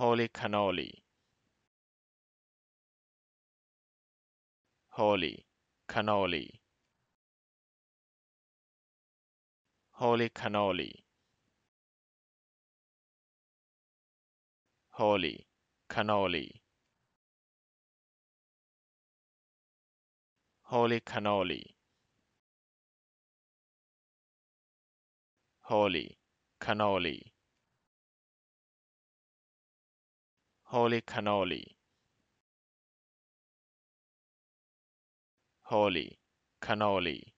Holy cannoli. Holy cannoli. Holy cannoli. Holy cannoli. Holy cannoli. Holy cannoli. Holy cannoli. Holy cannoli.